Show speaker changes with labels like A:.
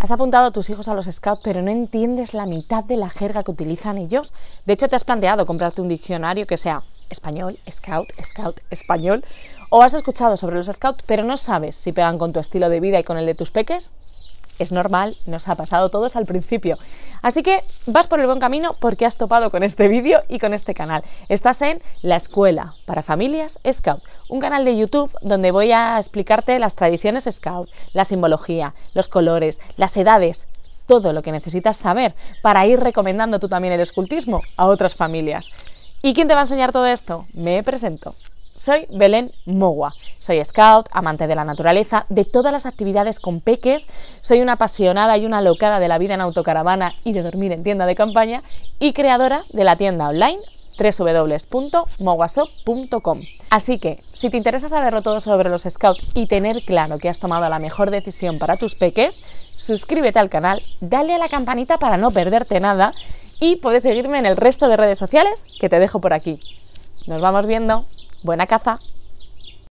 A: Has apuntado a tus hijos a los scouts, pero no entiendes la mitad de la jerga que utilizan ellos. De hecho, te has planteado comprarte un diccionario que sea español, scout, scout, español. O has escuchado sobre los scouts, pero no sabes si pegan con tu estilo de vida y con el de tus peques es normal, nos ha pasado todos al principio. Así que vas por el buen camino porque has topado con este vídeo y con este canal. Estás en La Escuela para Familias Scout, un canal de YouTube donde voy a explicarte las tradiciones Scout, la simbología, los colores, las edades, todo lo que necesitas saber para ir recomendando tú también el escultismo a otras familias. ¿Y quién te va a enseñar todo esto? Me presento. Soy Belén Mogua. Soy scout, amante de la naturaleza, de todas las actividades con peques. Soy una apasionada y una locada de la vida en autocaravana y de dormir en tienda de campaña y creadora de la tienda online www.moguasop.com. Así que, si te interesa saberlo todo sobre los scouts y tener claro que has tomado la mejor decisión para tus peques, suscríbete al canal, dale a la campanita para no perderte nada y puedes seguirme en el resto de redes sociales que te dejo por aquí. Nos vamos viendo. Buena caza.